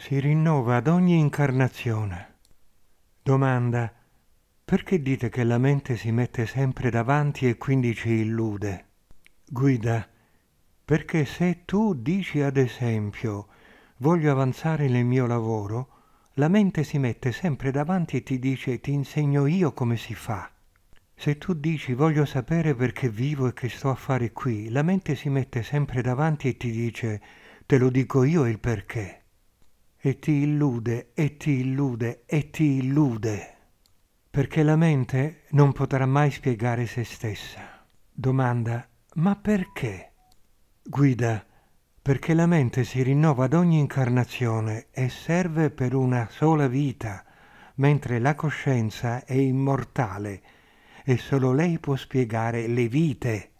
si rinnova ad ogni incarnazione. Domanda, perché dite che la mente si mette sempre davanti e quindi ci illude? Guida, perché se tu dici ad esempio voglio avanzare nel mio lavoro, la mente si mette sempre davanti e ti dice ti insegno io come si fa. Se tu dici voglio sapere perché vivo e che sto a fare qui, la mente si mette sempre davanti e ti dice te lo dico io il perché e ti illude e ti illude e ti illude, perché la mente non potrà mai spiegare se stessa. Domanda, ma perché? Guida, perché la mente si rinnova ad ogni incarnazione e serve per una sola vita, mentre la coscienza è immortale e solo lei può spiegare le vite.